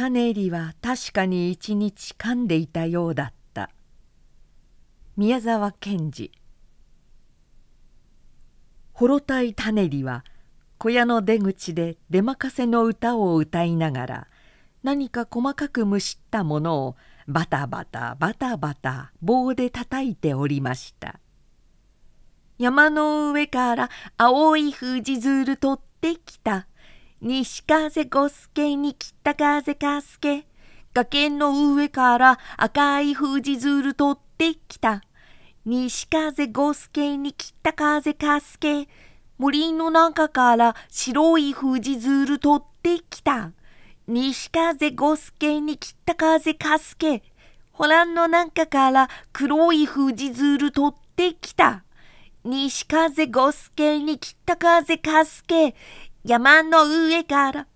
種ネは確かに一日噛んでいたようだった宮沢賢治ほろたい種ネは小屋の出口で出任せの歌を歌いながら何か細かくむしったものをバタバタバタバタ棒で叩いておりました山の上から青い富士ル取ってきた西風五助に北風かすけ崖の上から赤い富士鶴取ってきた西風五助に北風かすけ森の中から白い富士鶴取ってきた西風五助に北風かすけホランの中から黒い富士鶴取ってきた西風五助に北風かすけ山の上から」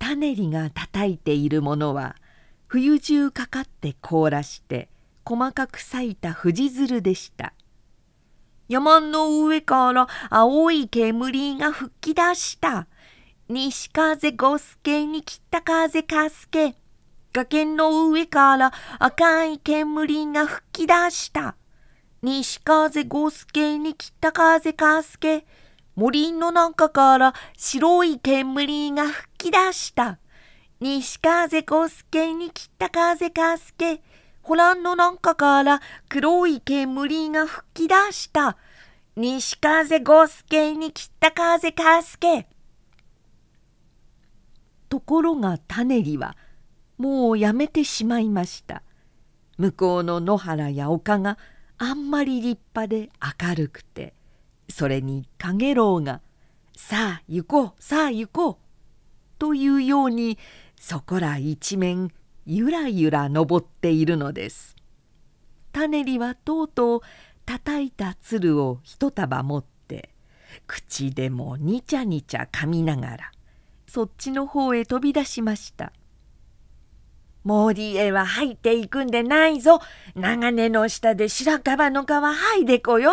種ネが叩いているものは冬中かかって凍らして細かく裂いた藤鶴でした。山の上から青い煙が吹き出した。西風五助に切った風かすけ。崖の上から赤い煙が吹き出した。西風五助に切った風かすけ。森の中から白い煙が吹き出した。西風小助にた風かすけ。ホランの中から黒い煙が吹き出した。西風五助にた風かすけ。ところがタネリはもうやめてしまいました。向こうの野原や丘があんまり立派で明るくて。それにかげろうが「さあ行こうさあ行こう」というようにそこら一面ゆらゆら登っているのです。タネリはとうとう叩いた鶴を一束持って口でもにちゃにちゃ噛みながらそっちの方へ飛び出しました。森へは入っていくんでないぞ長根の下で白樺の皮剥いでこよ。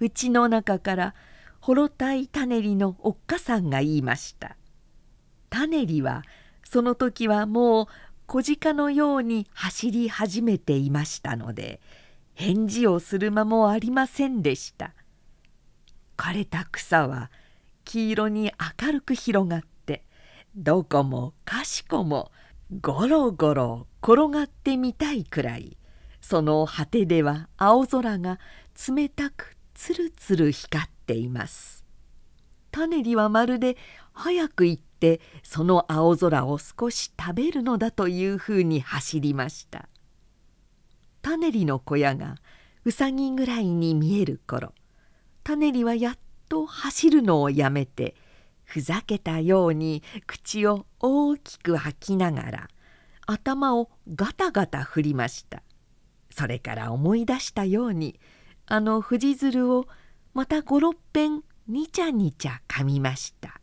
うちの中からほろたいタネリのおっかさんが言いましたタネリはその時はもう小鹿のように走り始めていましたので返事をする間もありませんでした枯れた草は黄色に明るく広がってどこもかしこもゴロゴロ転がってみたいくらいその果てでは青空が冷たくつるつる光っています種にはまるで早く行ってその青空を少し食べるのだというふうに走りましたタネリの小屋がうさぎぐらいに見える頃タネリはやっと走るのをやめてふざけたように口を大きく吐きながら頭をガタガタ振りましたそれから思い出したようにあの藤鶴をまた五六遍にちゃにちゃ噛みました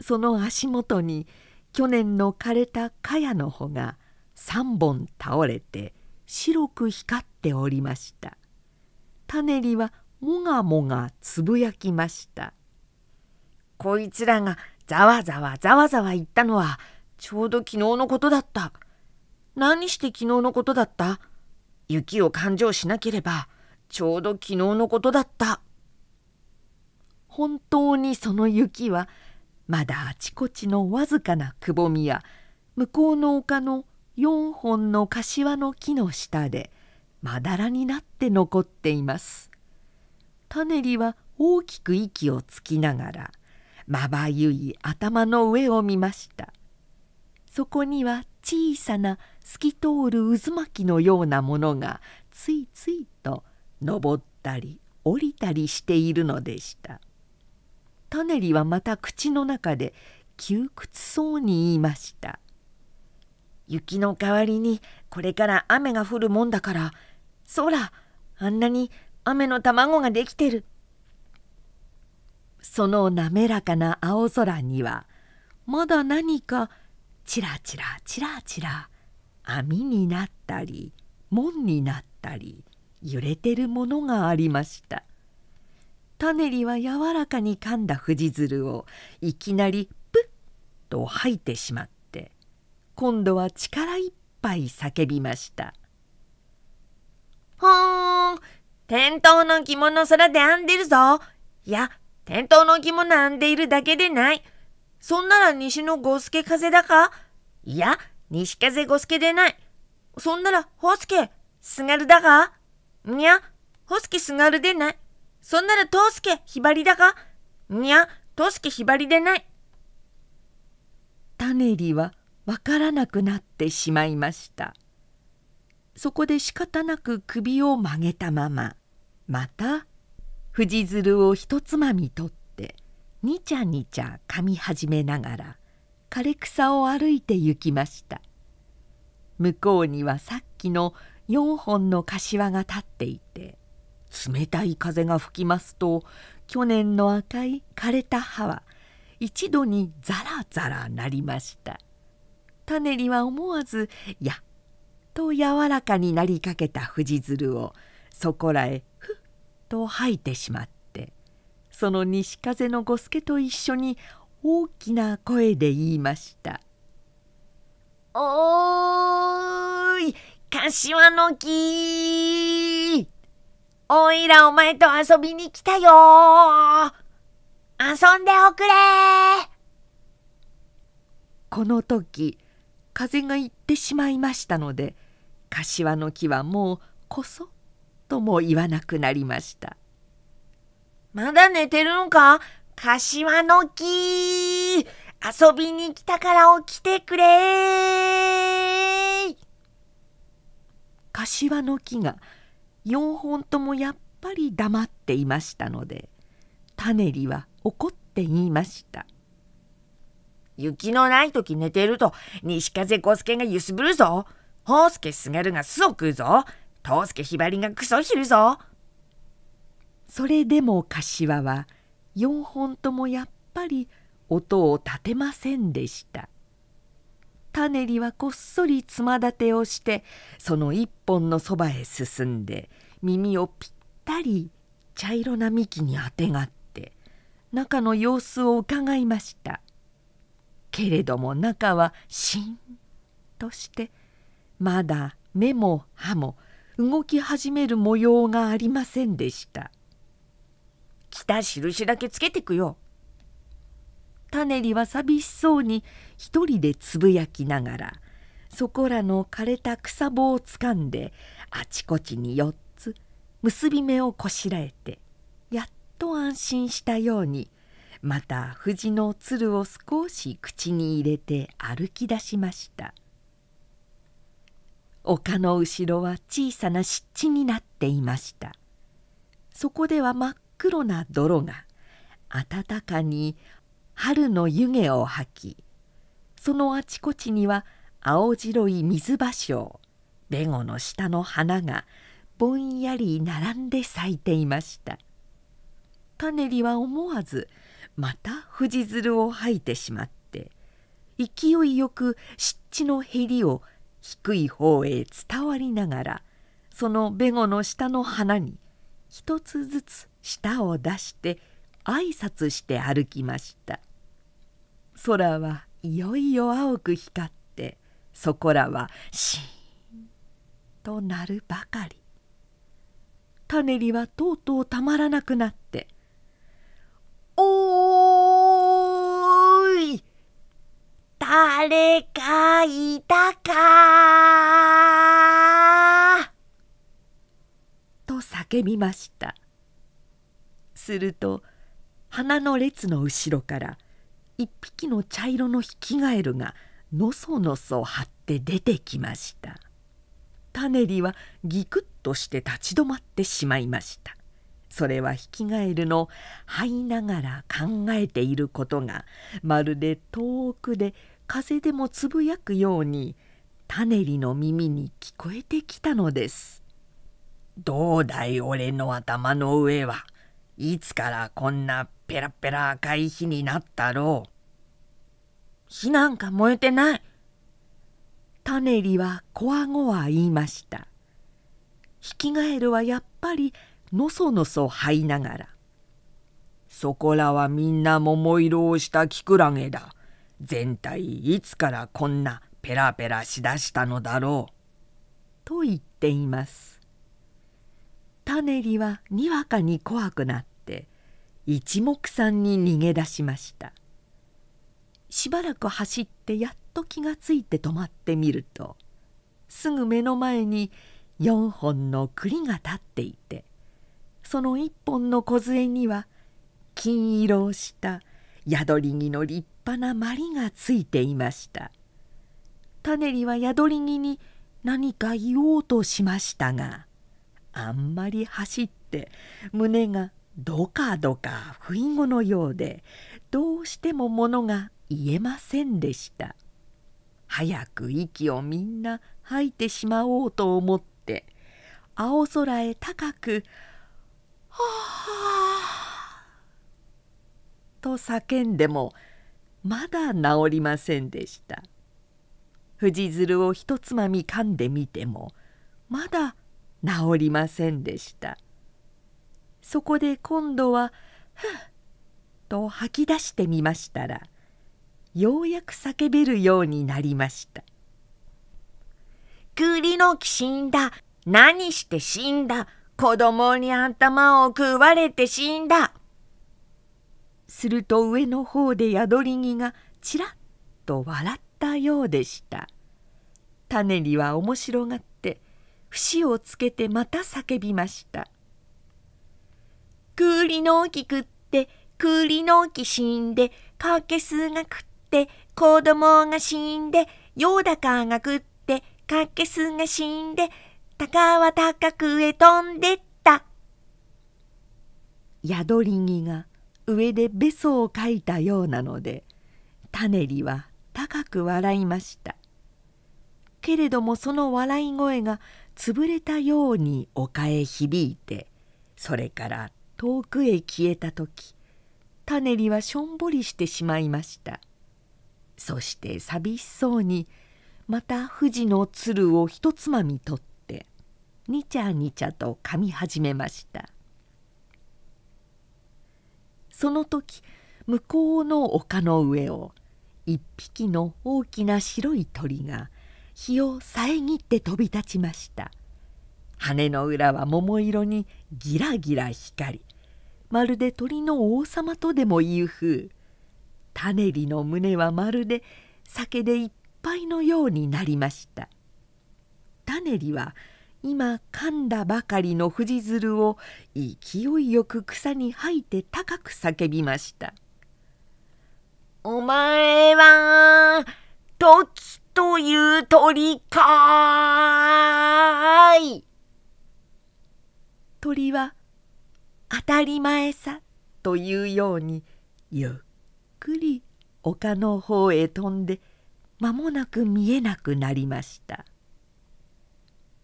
その足元に去年の枯れた茅の穂が3本倒れて白く光っておりました種にはもがもがつぶやきましたこいつらがざわざわざわざわ言ったのはちょうど昨日のことだった何して昨日のことだった雪を勘定しなければちょうど昨日のことだった本当にその雪はまだあちこちのわずかなくぼみや向こうの丘の4本の柏の木の下でまだらになって残っています。種ネは大きく息をつきながらまばゆい頭の上を見ました。そこには小さな透き通る渦巻きのようなものがついついと登ったり降りたりしているのでしたタネリはまた口の中で窮屈そうに言いました雪の代わりにこれから雨が降るもんだからそらあんなに雨の卵ができてるその滑らかな青空にはまだ何かチラチラチラチラ網になったり門になったり揺れてるものがありましたタネリは柔らかに噛んだ藤鶴をいきなりプッと吐いてしまって今度は力いっぱい叫びました「ほーん店頭の着物空で編んでるぞいや店頭の着物編んでいるだけでないそんなら西の五助風だかいや西風五助でないそんならホスケすがるだかにゃ、ほすけすがるでない。そんならとうすけひばりだが。にゃ、とうすけひばりでない。タネリはわからなくなってしまいました。そこで仕方なく首を曲げたまま、また藤るをひとつまみ取って、にちゃにちゃ噛み始めながら、枯れ草を歩いて行きました。向こうにはさっきの4本の柏が立っていて冷たい風が吹きますと去年の赤い枯れた葉は一度にザラザラなりました種には思わず「やっと柔らかになりかけた藤鶴をそこらへふっと吐いてしまってその西風の五助と一緒に大きな声で言いました「おお柏の木おいらお前と遊びに来たよ遊んでおくれこの時風が行ってしまいましたので柏の木はもうこそとも言わなくなりましたまだ寝てるのか柏の木遊びに来たから起きてくれ柏の木が4本ともやっぱり黙っていましたのでタネリは怒って言いました雪のない時寝てると西風五助が揺すぶるぞ宝助すがるが巣を食うぞ藤助ひばりがクソひるぞそれでも柏は4本ともやっぱり音を立てませんでした。種にはこっそりつま立てをしてその一本のそばへ進んで耳をぴったり茶色な幹にあてがって中の様子をうかがいましたけれども中はしんとしてまだ目も歯も動き始める模様がありませんでした「来た印だけつけてくよ」種ネは寂しそうに一人でつぶやきながらそこらの枯れた草棒をつかんであちこちに4つ結び目をこしらえてやっと安心したようにまた藤のつるを少し口に入れて歩き出しました丘の後ろは小さな湿地になっていましたそこでは真っ黒な泥が暖かに春の湯気を吐きそのあちこちには青白い水芭蕉ベゴの下の花がぼんやり並んで咲いていましたタネリは思わずまた藤鶴を吐いてしまって勢いよく湿地のへりを低い方へ伝わりながらそのベゴの下の花に一つずつ舌を出して挨拶して歩きました空はいよいよ青く光ってそこらはシーンとなるばかりタネリはとうとうたまらなくなって「おーい誰かいたか!」と叫びましたすると花の列の後ろから「一匹の茶色のヒキガエルがのそのそ張って出てきましたタネリはギクッとして立ち止まってしまいましたそれはヒキガエルの這いながら考えていることがまるで遠くで風でもつぶやくようにタネリの耳に聞こえてきたのです「どうだい俺の頭の上は」いつからこんなペラペラ赤い火になったろう。火なんか燃えてない。タネリはこわごわ言いました。ヒキガエルはやっぱりのそのそ這いながら。そこらはみんな桃色をしたキクラゲだ。全体いつからこんなペラペラしだしたのだろう。と言っています。種ネはにわかに怖くなって一目散に逃げ出しましたしばらく走ってやっと気がついて止まってみるとすぐ目の前に4本の栗が立っていてその1本の梢には金色をした宿り木の立派なまりがついていましたタネリは宿り木に何か言おうとしましたがあんまり走って胸がどかどか不意語のようでどうしてもものが言えませんでした早く息をみんな吐いてしまおうと思って青空へ高く「はあ」と叫んでもまだ治りませんでした藤鶴をひとつまみ噛んでみてもまだ治りませんでしたそこで今度は「ふっ」と吐き出してみましたらようやく叫べるようになりました「栗の木死んだ何して死んだ子供に頭を食われて死んだ」すると上の方で宿り木がちらっと笑ったようでした。種には面白がって節をつけてまた叫びました「栗のき食って栗の木死んでカーケスが食って子供が死んでヨーダカが食ってカーケスが死んで鷹は高くへ飛んでった」宿り木が上でべそをかいたようなのでタネリは高く笑いましたけれどもその笑い声が潰れたように丘へ響いてそれから遠くへ消えた時種にはしょんぼりしてしまいましたそして寂しそうにまた富士の鶴をひとつまみ取ってにちゃにちゃと噛み始めましたその時向こうの丘の上を一匹の大きな白い鳥が日を遮って飛び立ちました羽の裏は桃色にギラギラ光りまるで鳥の王様とでもいう風タネリの胸はまるで酒でいっぱいのようになりましたタネリは今噛んだばかりの藤鶴を勢いよく草に吐いて高く叫びました「お前は時という鳥かーい鳥は当たり前さというようにゆっくり丘の方へ飛んで間もなく見えなくなりました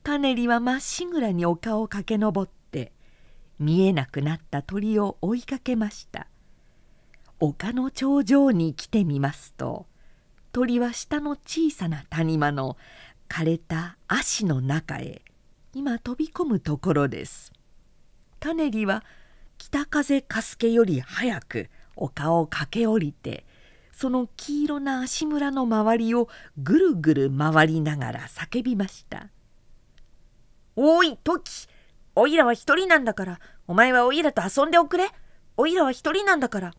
カネリはまっしぐらに丘を駆け上って見えなくなった鳥を追いかけました丘の頂上に来てみますと鳥は下の小さな谷間の枯れた足の中へ今飛び込むところです種ネは北風かすけより早く丘を駆け下りてその黄色な足村の周りをぐるぐる回りながら叫びました「おいトキおいらは一人なんだからお前はおいらと遊んでおくれおいらは一人なんだから」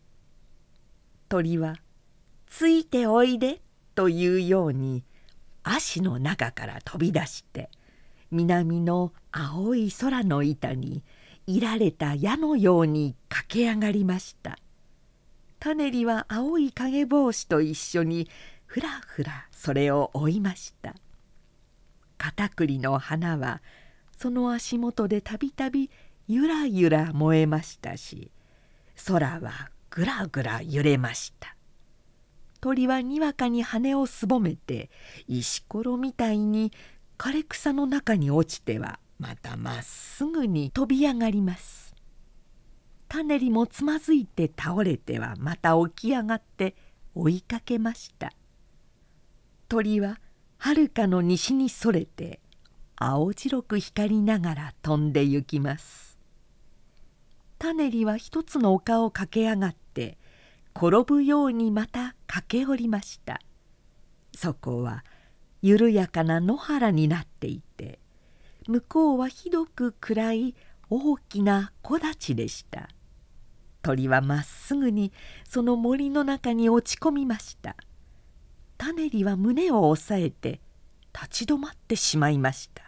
鳥は「ついておいで」というように足の中から飛び出して南の青い空の板にいられた矢のように駆け上がりました種ネは青い影帽子と一緒にふらふらそれを追いましたカタクリの花はその足元でたびたびゆらゆら燃えましたし空はぐらぐら揺れました鳥はにわかに羽をすぼめて石ころみたいに枯れ草の中に落ちてはまたまっすぐに飛び上がります。種ネもつまずいて倒れてはまた起き上がって追いかけました。鳥ははるかの西にそれて青白く光りながら飛んでゆきます。種ネは一つの丘を駆け上がって転ぶようにまた駆け下りましたそこは緩やかな野原になっていて向こうはひどく暗い大きな木立でした鳥はまっすぐにその森の中に落ち込みました種ネは胸を押さえて立ち止まってしまいました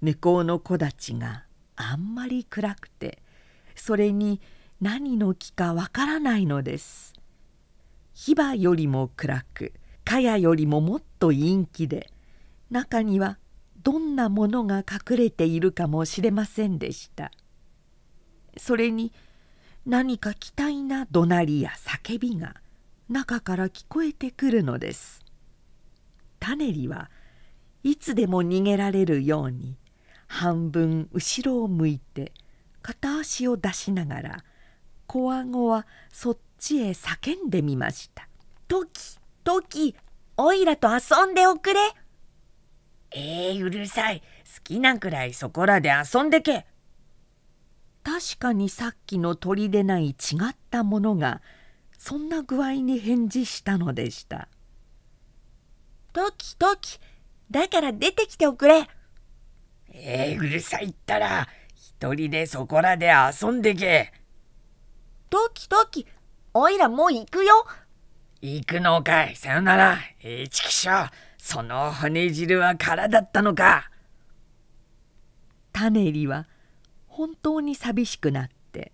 向こうの木立があんまり暗くてそれに何の木かわからないのです火場よりも暗くかやよりももっと陰気で中にはどんなものが隠れているかもしれませんでしたそれに何か期待な怒鳴りや叫びが中から聞こえてくるのですタネリはいつでも逃げられるように半分後ろを向いて片足を出しながらこわごわそっちへ叫んでみましたトキトキおいらと遊んでおくれえー、うるさい好きなくらいそこらで遊んでけ確かにさっきの鳥でない違ったものがそんな具合に返事したのでした「トキトキだから出てきておくれ」えー、うるさいったら一人でそこらで遊んでけトキキ、おいらもう行くよ。行くのかい、さよなら。えちきしょう、その骨汁は空だったのか。種入は本当に寂しくなって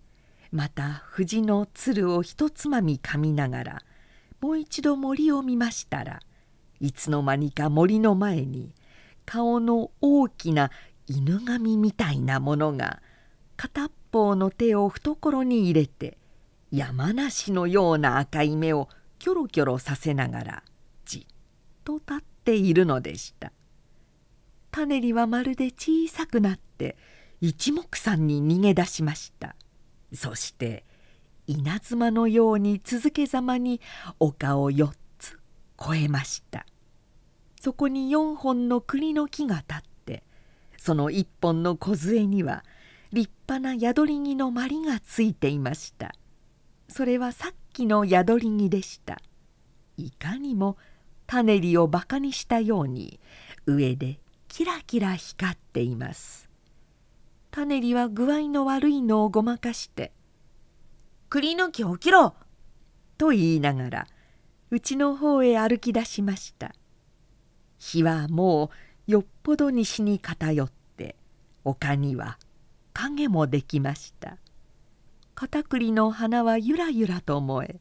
また藤の鶴をひとつまみ噛みながらもう一度森を見ましたらいつの間にか森の前に顔の大きな犬神みたいなものが片っぽの手を懐に入れて山梨のような赤い目をキョロキョロさせながらじっと立っているのでした種にはまるで小さくなって一目散に逃げ出しましたそして稲妻のように続けざまに丘を4つ越えましたそこに4本の栗の木が立ってその1本の梢には立派な宿り木のまりがついていましたそれはさっきの宿り木でしたいかにもタネリをバカにしたように上でキラキラ光っていますタネリは具合の悪いのをごまかして「栗の木起きろ!」と言いながらうちの方へ歩き出しました日はもうよっぽど西に偏って丘には影もできました片栗の花はゆらゆらと燃え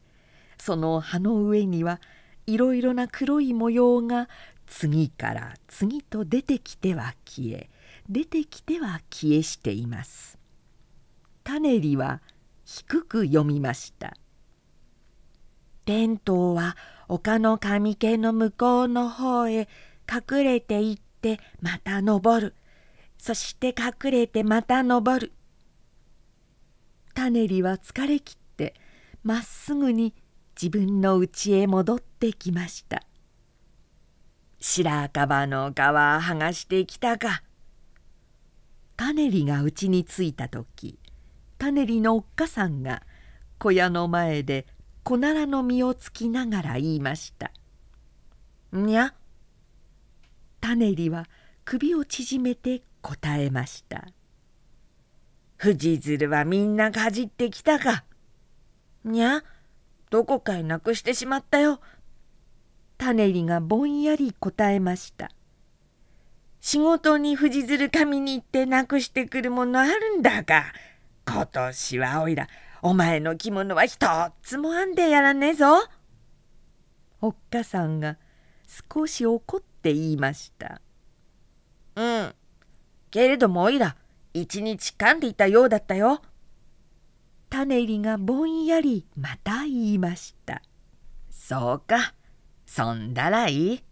その葉の上にはいろいろな黒い模様が次から次と出てきては消え出てきては消えしています。種理は低く読みました。伝統は丘の神家の向こうの方へ隠れていってまた登るそして隠れてまた登るタネリは疲れきってまっすぐに自分の家へ戻ってきました白樺の皮剥がしてきたかタネリが家に着いた時タネリのおっかさんが小屋の前でこならの実をつきながら言いました「にゃ」タネリは首を縮めて答えました士鶴はみんなかじってきたか。にゃ、どこかへなくしてしまったよ。種りがぼんやり答えました。仕事に藤鶴神に行ってなくしてくるものあるんだが、今年はおいら、お前の着物は一つも編んでやらねえぞ。おっかさんが少し怒って言いました。うん、けれどもおいら、一日噛んでいたようだったよ。種入りがぼんやりまた言いました。そうか、そんだらいい。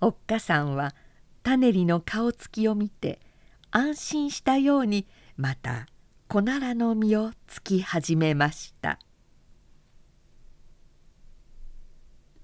おっかさんは種ネの顔つきを見て安心したようにまた小ならの実をつき始めました。